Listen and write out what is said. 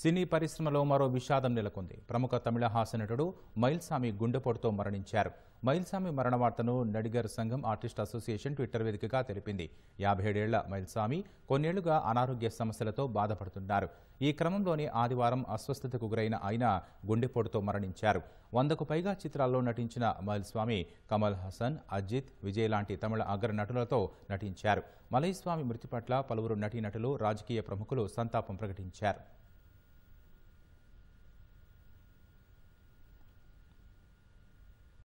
సినీ పరిశ్రమలో మరో విషాదం నెలకొంది ప్రముఖ తమిళ నటుడు మైల్సామి గుండెపోటుతో మరణించారు మైల్సామి మరణ వార్తను నడిగర్ సంఘం ఆర్టిస్ట్ అసోసియేషన్ ట్విట్టర్ వేదికగా తెలిపింది యాభై ఏడేళ్ల మైల్సామి కొన్నేళ్లుగా అనారోగ్య సమస్యలతో బాధపడుతున్నారు ఈ క్రమంలోనే ఆదివారం అస్వస్థతకు గురైన ఆయన గుండెపోటుతో మరణించారు వందకు పైగా చిత్రాల్లో నటించిన మైల్స్వామి కమల్ హసన్ అజిత్ విజయ్ లాంటి తమిళ అగ్ర నటులతో నటించారు మలైస్వామి మృతి పట్ల పలువురు నటీనటులు రాజకీయ ప్రముఖులు సంతాపం ప్రకటించారు